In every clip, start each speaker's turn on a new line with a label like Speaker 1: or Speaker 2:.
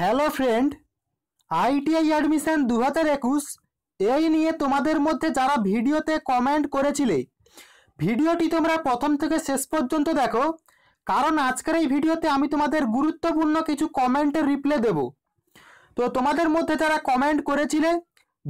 Speaker 1: Hello friend ITI admission দু হাজার একুশ এই নিয়ে তোমাদের মধ্যে যারা ভিডিওতে কমেন্ট করেছিলে ভিডিওটি তোমরা প্রথম থেকে শেষ পর্যন্ত দেখো কারণ আজকের এই ভিডিওতে আমি তোমাদের গুরুত্বপূর্ণ কিছু কমেন্টের রিপ্লে দেব তো তোমাদের মধ্যে যারা কমেন্ট করেছিলে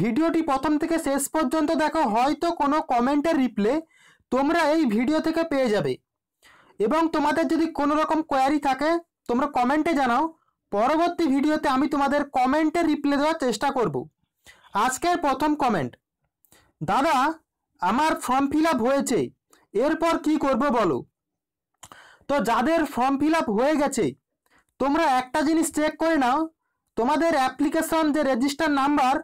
Speaker 1: ভিডিওটি প্রথম থেকে শেষ পর্যন্ত দেখো হয়তো কোনো কমেন্টের রিপ্লে তোমরা এই ভিডিও থেকে পেয়ে যাবে এবং তোমাদের যদি কোনো রকম কোয়ারি থাকে তোমরা কমেন্টে জানাও পরবর্তী ভিডিওতে আমি তোমাদের কমেন্টে রিপ্লাই দেওয়ার চেষ্টা করব আজকের প্রথম কমেন্ট দাদা আমার ফর্ম ফিল হয়েছে এরপর কি করব বলো তো যাদের ফর্ম ফিল হয়ে গেছে তোমরা একটা জিনিস চেক করে নাও তোমাদের অ্যাপ্লিকেশন যে রেজিস্টার নাম্বার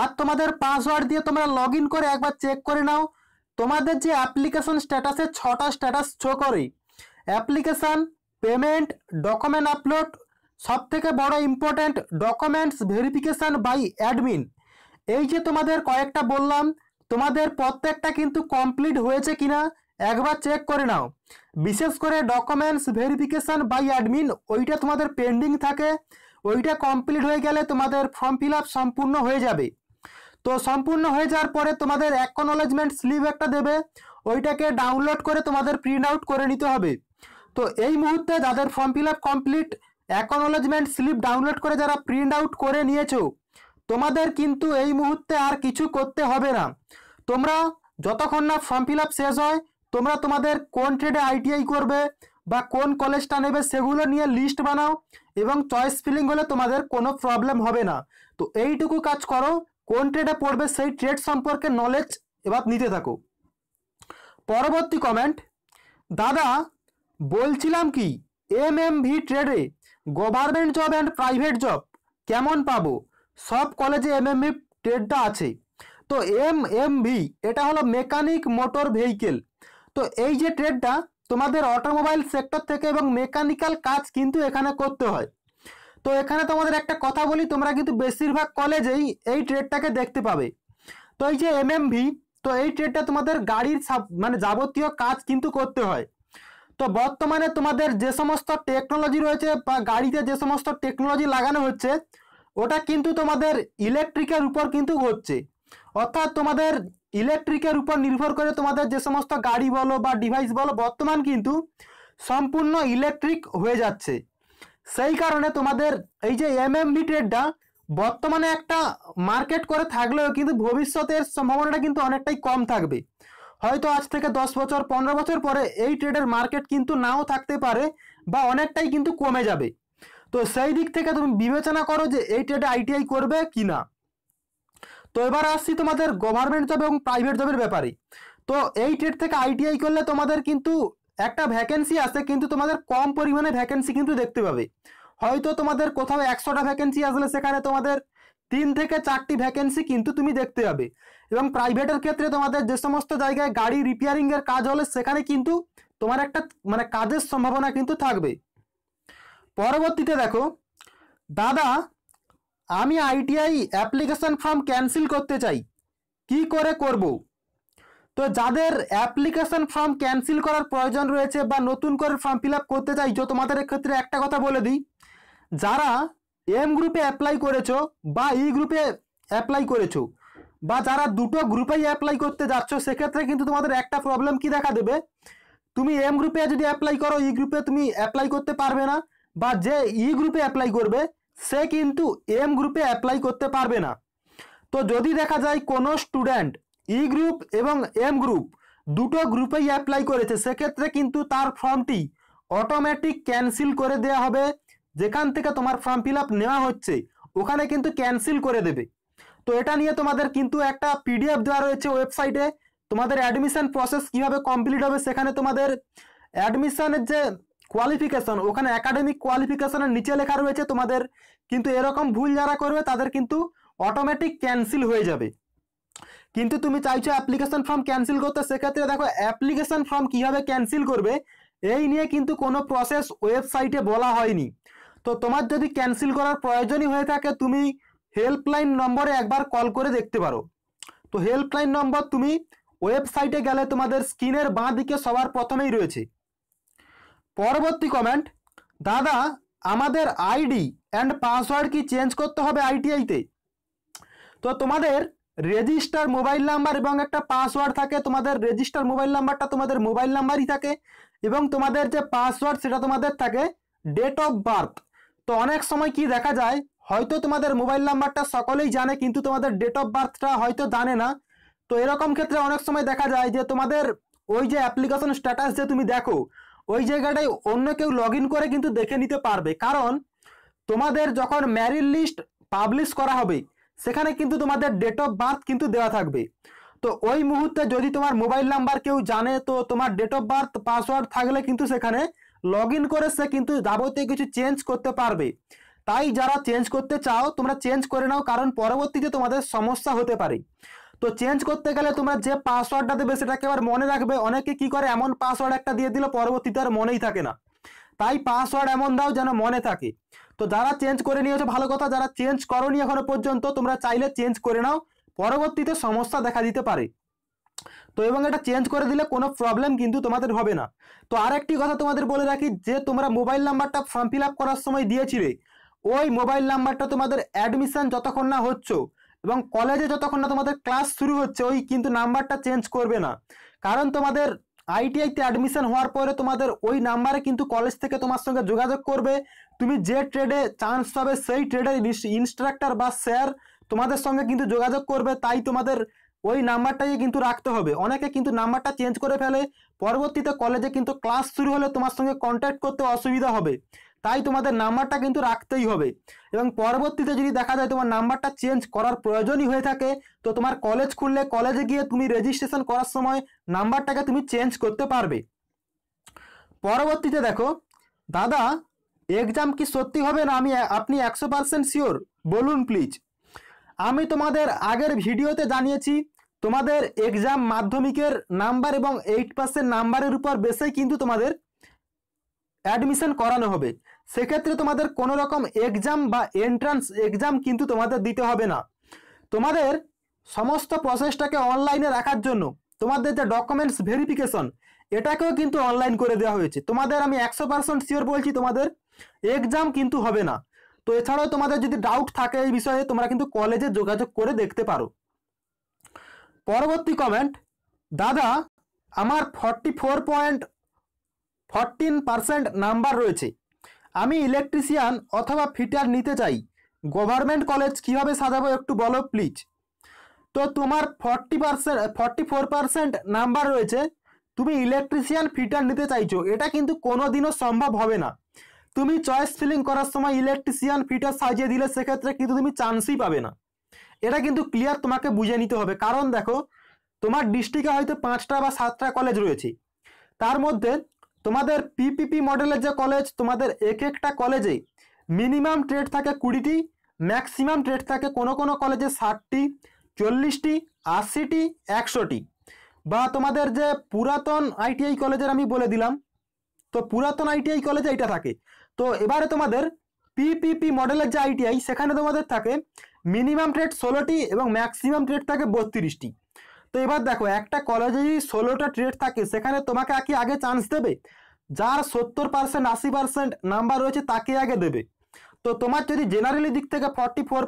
Speaker 1: আর তোমাদের পাসওয়ার্ড দিয়ে তোমরা লগ করে একবার চেক করে নাও তোমাদের যে অ্যাপ্লিকেশন স্ট্যাটাসে ছটা স্ট্যাটাস শো করে অ্যাপ্লিকেশান পেমেন্ট ডকুমেন্ট আপলোড সবথেকে বড় important documents verification by admin এই যে তোমাদের কয়েকটা বললাম তোমাদের প্রত্যেকটা কিন্তু কমপ্লিট হয়েছে কিনা একবার চেক করে নাও বিশেষ করে ডকুমেন্টস ভেরিফিকেশান বাই অ্যাডমিন ওইটা তোমাদের পেন্ডিং থাকে ওইটা কমপ্লিট হয়ে গেলে তোমাদের ফর্ম ফিল আপ সম্পূর্ণ হয়ে যাবে তো সম্পূর্ণ হয়ে যাওয়ার পরে তোমাদের অ্যাকনোলেজমেন্ট স্লিপ একটা দেবে ওইটাকে ডাউনলোড করে তোমাদের প্রিন্ট আউট করে নিতে হবে তো এই মুহূর্তে যাদের form fill up complete acknowledgement slip download করে যারা প্রিন্ট আউট করে নিয়েছো তোমাদের কিন্তু এই মুহূর্তে আর কিছু করতে হবে না তোমরা যতক্ষণ না ফর্ম ফিল শেষ হয় তোমরা তোমাদের কোন ট্রেডে আইটিআই করবে বা কোন কলেজটা নেবে সেগুলো নিয়ে লিস্ট বানাও এবং চয়েস ফিলিং হলে তোমাদের কোনো প্রবলেম হবে না তো এইটুকু কাজ করো কোন ট্রেডে পড়বে সেই ট্রেড সম্পর্কে নলেজ এবার নিতে থাকো পরবর্তী কমেন্ট দাদা বলছিলাম কি এম এম ভি ট্রেডে government job and private job কেমন পাবো সব কলেজে এমএমভি ট্রেডটা e আছে তো এম এম ভি এটা হলো মেকানিক মোটর ভেহিকেল তো এই যে ট্রেডটা তোমাদের অটোমোবাইল সেক্টর থেকে এবং মেকানিক্যাল কাজ কিন্তু এখানে করতে হয় তো এখানে তোমাদের একটা কথা বলি তোমরা কিন্তু বেশিরভাগ কলেজেই এই ট্রেডটাকে দেখতে পাবে তো এই যে এমএমভি তো এই ট্রেডটা তোমাদের গাড়ির মানে যাবতীয় কাজ কিন্তু করতে হয় তো বর্তমানে তোমাদের যে সমস্ত টেকনোলজি রয়েছে বা গাড়িতে যে সমস্ত টেকনোলজি লাগানো হচ্ছে ওটা কিন্তু তোমাদের ইলেকট্রিকের উপর কিন্তু হচ্ছে অর্থাৎ তোমাদের ইলেকট্রিকের উপর নির্ভর করে তোমাদের যে সমস্ত গাড়ি বলো বা ডিভাইস বলো বর্তমান কিন্তু সম্পূর্ণ ইলেকট্রিক হয়ে যাচ্ছে সেই কারণে তোমাদের এই যে এম ট্রেডটা বর্তমানে একটা মার্কেট করে থাকলেও কিন্তু ভবিষ্যতের সম্ভাবনাটা কিন্তু অনেকটাই কম থাকবে হয়তো আজ থেকে দশ বছর পনেরো বছর পরে এই ট্রেডের মার্কেট কিন্তু নাও থাকতে পারে বা অনেকটাই কিন্তু কমে যাবে তো সেই দিক থেকে তুমি বিবেচনা করো যে এই ট্রেডে আইটিআই করবে কি না তো এবার আসছি তোমাদের গভর্নমেন্ট জব এবং প্রাইভেট জবের ব্যাপারে তো এই ট্রেড থেকে আইটিআই করলে তোমাদের কিন্তু একটা ভ্যাকেন্সি আছে কিন্তু তোমাদের কম পরিমাণে ভ্যাকেন্সি কিন্তু দেখতে পাবে হয়তো তোমাদের কোথাও একশোটা ভ্যাকেন্সি আসলে সেখানে তোমাদের তিন থেকে চারটি ভ্যাকেন্সি কিন্তু তুমি দেখতে পাবে এবং প্রাইভেটের ক্ষেত্রে তোমাদের যে সমস্ত জায়গায় গাড়ি রিপেয়ারিংয়ের কাজ হলে সেখানে কিন্তু তোমার একটা মানে কাজের সম্ভাবনা কিন্তু থাকবে পরবর্তীতে দেখো দাদা আমি আইটিআই অ্যাপ্লিকেশন ফর্ম ক্যান্সেল করতে চাই কি করে করব। তো যাদের অ্যাপ্লিকেশন ফর্ম ক্যান্সেল করার প্রয়োজন রয়েছে বা নতুন করে ফর্ম ফিল করতে চাইছো তোমাদের ক্ষেত্রে একটা কথা বলে দিই যারা এম গ্রুপে অ্যাপ্লাই করেছো বা ই গ্রুপে অ্যাপ্লাই করেছো বা যারা দুটো গ্রুপেই অ্যাপ্লাই করতে যাচ্ছ সেক্ষেত্রে কিন্তু তোমাদের একটা প্রবলেম কি দেখা দেবে তুমি এম গ্রুপে যদি অ্যাপ্লাই করো ই e গ্রুপে তুমি অ্যাপ্লাই করতে পারবে না বা যে ই গ্রুপে অ্যাপ্লাই করবে সে কিন্তু এম গ্রুপে অ্যাপ্লাই করতে পারবে না তো যদি দেখা যায় কোনো স্টুডেন্ট ই গ্রুপ এবং এম গ্রুপ দুটো গ্রুপেই অ্যাপ্লাই করেছে সেক্ষেত্রে কিন্তু তার ফর্মটি অটোমেটিক ক্যান্সেল করে দেওয়া হবে যেখান থেকে তোমার ফর্ম ফিল নেওয়া হচ্ছে ওখানে কিন্তু ক্যান্সেল করে দেবে তো এটা নিয়ে তোমাদের কিন্তু একটা পিডিএফ দেওয়া রয়েছে ওয়েবসাইটে তোমাদের অ্যাডমিশান প্রসেস কিভাবে কমপ্লিট হবে সেখানে তোমাদের অ্যাডমিশানের যে কোয়ালিফিকেশন ওখানে একাডেমিক কোয়ালিফিকেশনের নিচে লেখা রয়েছে তোমাদের কিন্তু এরকম ভুল যারা করবে তাদের কিন্তু অটোমেটিক ক্যান্সেল হয়ে যাবে কিন্তু তুমি চাইছো অ্যাপ্লিকেশন ফর্ম ক্যান্সেল করতে সেক্ষেত্রে দেখো অ্যাপ্লিকেশন ফর্ম কিভাবে ক্যান্সেল করবে এই নিয়ে কিন্তু কোনো প্রসেস ওয়েবসাইটে বলা হয়নি তো তোমার যদি ক্যান্সেল করার প্রয়োজনই হয়ে থাকে তুমি হেল্পলাইন নম্বরে একবার কল করে দেখতে পারো তো হেল্পলাইন নম্বর তুমি ওয়েবসাইটে গেলে তোমাদের স্ক্রিনের বাঁ দিকে সবার প্রথমেই রয়েছে পরবর্তী কমেন্ট দাদা আমাদের আইডি অ্যান্ড পাসওয়ার্ড কি চেঞ্জ করতে হবে আইটিআইতে তো তোমাদের রেজিস্টার মোবাইল নাম্বার এবং একটা পাসওয়ার্ড থাকে তোমাদের রেজিস্টার মোবাইল নাম্বারটা তোমাদের মোবাইল নাম্বারই থাকে এবং তোমাদের যে পাসওয়ার্ড সেটা তোমাদের থাকে ডেট অফ বার্থ তো অনেক সময় কি দেখা যায় হয়তো তোমাদের মোবাইল নাম্বারটা সকলেই জানে কিন্তু তোমাদের ডেট অফ বার্থটা হয়তো জানে না তো এরকম ক্ষেত্রে অনেক সময় দেখা যায় যে তোমাদের ওই যে অ্যাপ্লিকেশন স্ট্যাটাস যে তুমি দেখো ওই জায়গাটায় অন্য কেউ লগ করে কিন্তু দেখে নিতে পারবে কারণ তোমাদের যখন ম্যারিড লিস্ট পাবলিশ করা হবে সেখানে কিন্তু তোমাদের ডেট অফ বার্থ কিন্তু দেওয়া থাকবে তো ওই মুহূর্তে যদি তোমার মোবাইল নাম্বার কেউ জানে তো তোমার ডেট অফ বার্থ পাসওয়ার্ড থাকলে কিন্তু সেখানে লগ ইন করেছে কিন্তু যাবতীয় কিছু চেঞ্জ করতে পারবে তাই যারা চেঞ্জ করতে চাও তোমরা চেঞ্জ করে নাও কারণ পরবর্তীতে তোমাদের সমস্যা হতে পারে তো চেঞ্জ করতে গেলে তোমরা যে পাসওয়ার্ডটা দেবে সেটাকে এবার মনে রাখবে অনেকে কি করে এমন পাসওয়ার্ড একটা দিয়ে দিলে পরবর্তীতে আর মনেই থাকে না তাই পাসওয়ার্ড এমন দাও যেন মনে থাকে তো যারা চেঞ্জ করে নিয়েছো ভালো কথা যারা চেঞ্জ করো নি এখনো পর্যন্ত তোমরা চাইলে চেঞ্জ করে নাও পরবর্তীতে সমস্যা দেখা দিতে পারে তো এবং এটা চেঞ্জ করে দিলে কোনো প্রবলেম কিন্তু তোমাদের হবে না তো আর একটি কথা তোমাদের বলে রাখি যে তোমরা মোবাইল নাম্বারটা ফর্ম ফিল করার সময় দিয়েছিলে ওই মোবাইল নাম্বারটা তোমাদের অ্যাডমিশান যতক্ষণ না হচ্ছে এবং কলেজে যতক্ষণ না তোমাদের ক্লাস শুরু হচ্ছে ওই কিন্তু নাম্বারটা চেঞ্জ করবে না কারণ তোমাদের আইটিআইতে অ্যাডমিশন হওয়ার পরে তোমাদের ওই নাম্বারে কিন্তু কলেজ থেকে তোমার সঙ্গে যোগাযোগ করবে তুমি যে ট্রেডে চান্স পাবে সেই ট্রেডের ইনস্ট্রাক্টর বা স্যার তোমাদের সঙ্গে কিন্তু যোগাযোগ করবে তাই তোমাদের ওই নাম্বারটাই কিন্তু রাখতে হবে অনেকে কিন্তু নাম্বারটা চেঞ্জ করে ফেলে পরবর্তীতে কলেজে কিন্তু ক্লাস শুরু হলে তোমার সঙ্গে কন্ট্যাক্ট করতে অসুবিধা হবে তাই তোমাদের নাম্বারটা কিন্তু রাখতেই হবে এবং পরবর্তীতে যদি দেখা যায় তোমার নাম্বারটা চেঞ্জ করার প্রয়োজনই হয়ে থাকে তো তোমার কলেজ খুললে কলেজে গিয়ে তুমি রেজিস্ট্রেশন করার সময় নাম্বারটাকে তুমি চেঞ্জ করতে পারবে পরবর্তীতে দেখো দাদা এক্সাম কি সত্যি হবে না আমি আপনি একশো পার্সেন্ট শিওর বলুন প্লিজ আমি তোমাদের আগের ভিডিওতে জানিয়েছি তোমাদের এক্সাম মাধ্যমিকের নাম্বার এবং এইট পাসের নাম্বারের উপর বেসেই কিন্তু তোমাদের অ্যাডমিশন করানো হবে সেক্ষেত্রে তোমাদের কোনো রকম এক্সাম বা এন্ট্রান্স এক্সাম কিন্তু তোমাদের দিতে হবে না তোমাদের সমস্ত প্রসেসটাকে অনলাইনে রাখার জন্য তোমাদের যে ডকুমেন্টস ভেরিফিকেশন এটাকেও কিন্তু অনলাইন করে দেওয়া হয়েছে তোমাদের আমি একশো পার্সেন্ট শিওর বলছি তোমাদের এক্সাম কিন্তু হবে না তো এছাড়াও তোমাদের যদি ডাউট থাকে এই বিষয়ে তোমরা কিন্তু কলেজে যোগাযোগ করে দেখতে পারো পরবর্তী কমেন্ট দাদা আমার forty four point fourteen percent number রয়েছে আমি ইলেকট্রিশিয়ান অথবা ফিটার নিতে চাই গভর্নমেন্ট কলেজ কীভাবে সাজাবো একটু বলো প্লিজ তো তোমার forty percent forty four percent number রয়েছে তুমি ইলেকট্রিশিয়ান ফিটার নিতে চাইছো এটা কিন্তু কোনো দিনও সম্ভব হবে না তুমি চয়েস ফিলিং করার সময় ইলেকট্রিশিয়ান ফিটার সাজিয়ে দিলে সেক্ষেত্রে কিন্তু তুমি চান্সই পাবে না এটা কিন্তু ক্লিয়ার তোমাকে বুঝে নিতে হবে কারণ দেখো তোমার ডিস্ট্রিক্টে হয়তো পাঁচটা বা সাতটা কলেজ রয়েছে তার মধ্যে তোমাদের পিপিপি মডেলের যে কলেজ তোমাদের এক একটা কলেজে মিনিমাম ট্রেড থাকে কুড়িটি ম্যাক্সিমাম ট্রেড থাকে কোনো কোনো কলেজে ষাটটি চল্লিশটি আশিটি একশোটি বা তোমাদের যে পুরাতন আইটিআই কলেজের আমি বলে দিলাম তো পুরাতন আইটিআই কলেজে এটা থাকে তো এবারে তোমাদের পিপিপি মডেলের যে আইটিআই সেখানে তোমাদের থাকে মিনিমাম ট্রেড ষোলোটি এবং ম্যাক্সিমাম ট্রেড থাকে বত্রিশটি তো এবার দেখো একটা কলেজে যদি ষোলোটা ট্রেড থাকে সেখানে তোমাকে আর কি আগে চান্স দেবে যার সত্তর পার্সেন্ট আশি পার্সেন্ট নাম্বার রয়েছে তাকে আগে দেবে তো তোমার যদি জেনারেলি দিক থেকে ফর্টি ফোর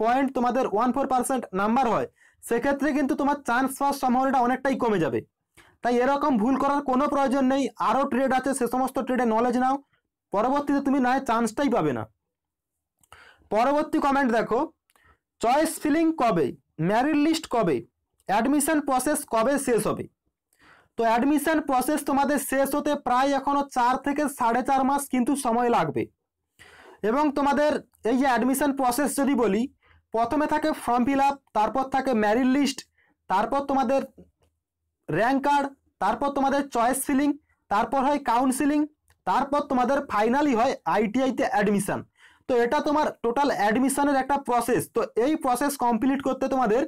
Speaker 1: পয়েন্ট তোমাদের ওয়ান ফোর পার্সেন্ট নাম্বার হয় সেক্ষেত্রে কিন্তু তোমার চান্স পাওয়ার সম্ভাবনাটা অনেকটাই কমে যাবে তাই এরকম ভুল করার কোনো প্রয়োজন নেই আরও ট্রেড আছে সে সমস্ত ট্রেডে নলেজ নাও পরবর্তীতে তুমি নয় চান্সটাই পাবে না পরবর্তী কমেন্ট দেখো চয়েস ফিলিং কবে ম্যারিট লিস্ট কবে অ্যাডমিশান প্রসেস কবে শেষ হবে তো অ্যাডমিশান প্রসেস তোমাদের শেষ হতে প্রায় এখনও চার থেকে সাড়ে চার মাস কিন্তু সময় লাগবে এবং তোমাদের এই যে অ্যাডমিশান প্রসেস যদি বলি প্রথমে থাকে ফর্ম ফিল আপ তারপর থাকে ম্যারিট লিস্ট তারপর তোমাদের র্যাঙ্ক কার্ড তারপর তোমাদের চয়েস ফিলিং তারপর হয় কাউন্সিলিং তারপর তোমাদের ফাইনালি হয় আইটিআইতে অ্যাডমিশান তো এটা তোমার টোটাল অ্যাডমিশানের একটা প্রসেস তো এই প্রসেস কমপ্লিট করতে তোমাদের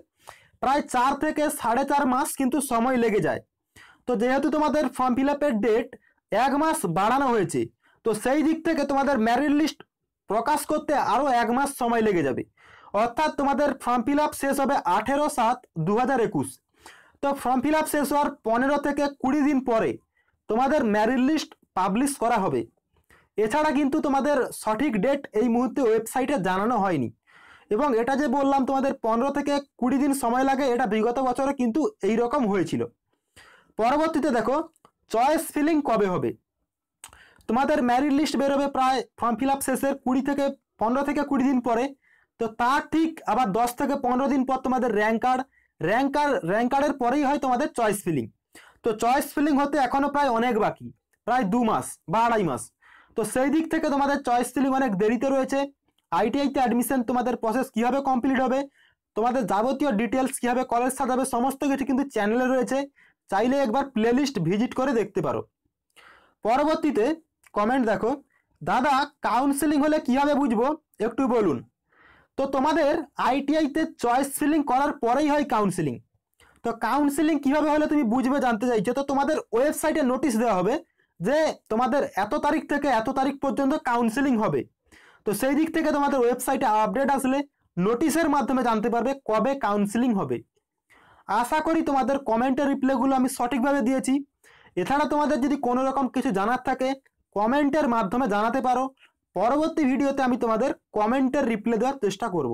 Speaker 1: প্রায় চার থেকে সাড়ে চার মাস কিন্তু সময় লেগে যায় তো যেহেতু তোমাদের ফর্ম ফিল ডেট এক মাস বাড়ানো হয়েছে তো সেই দিক থেকে তোমাদের ম্যারিট লিস্ট প্রকাশ করতে আরও এক মাস সময় লেগে যাবে অর্থাৎ তোমাদের ফর্ম ফিল শেষ হবে আঠেরো সাত দু হাজার একুশ তো ফর্ম ফিল শেষ হওয়ার পনেরো থেকে কুড়ি দিন পরে তোমাদের ম্যারিট লিস্ট পাবলিশ করা হবে এছাড়া কিন্তু তোমাদের সঠিক ডেট এই মুহূর্তে ওয়েবসাইটে জানানো হয়নি এবং এটা যে বললাম তোমাদের পনেরো থেকে কুড়ি দিন সময় লাগে এটা বিগত বছরে কিন্তু এই রকম হয়েছিল পরবর্তীতে দেখো চয়েস ফিলিং কবে হবে তোমাদের ম্যারিড লিস্ট বেরোবে প্রায় ফর্ম ফিল আপ শেষের কুড়ি থেকে পনেরো থেকে কুড়ি দিন পরে তো তার ঠিক আবার দশ থেকে পনেরো দিন পর তোমাদের rank card rank card rank কার্ডের পরেই হয় তোমাদের চয়েস ফিলিং তো চয়েস ফিলিং হতে এখনও প্রায় অনেক বাকি প্রায় দু মাস বা আড়াই মাস তো সেই দিক থেকে তোমাদের চয়েস সিলিং অনেক দেরিতে রয়েছে আইটিআইতে অ্যাডমিশন তোমাদের প্রসেস কীভাবে কমপ্লিট হবে তোমাদের যাবতীয় ডিটেলস কীভাবে কলেজ সাজাবে সমস্ত কিছু কিন্তু চ্যানেলে রয়েছে চাইলে একবার প্লেলিস্ট ভিজিট করে দেখতে পারো পরবর্তীতে কমেন্ট দেখো দাদা কাউন্সেলিং হলে কীভাবে বুঝবো একটু বলুন তো তোমাদের আইটিআইতে চয়েস সিলিং করার পরেই হয় কাউন্সেলিং তো কাউন্সেলিং কীভাবে হলে তুমি বুঝবে জানতে চাইছো তো তোমাদের ওয়েবসাইটে নোটিশ দেওয়া হবে যে তোমাদের এত তারিখ থেকে এত তারিখ পর্যন্ত কাউন্সেলিং হবে তো সেই দিক থেকে তোমাদের ওয়েবসাইটে আপডেট আসলে নোটিশের মাধ্যমে জানতে পারবে কবে কাউন্সিলিং হবে আশা করি তোমাদের কমেন্টের রিপ্লাইগুলো আমি সঠিকভাবে দিয়েছি এছাড়া তোমাদের যদি কোনো রকম কিছু জানার থাকে কমেন্টের মাধ্যমে জানাতে পারো পরবর্তী ভিডিওতে আমি তোমাদের কমেন্টের রিপ্লাই দেওয়ার চেষ্টা করব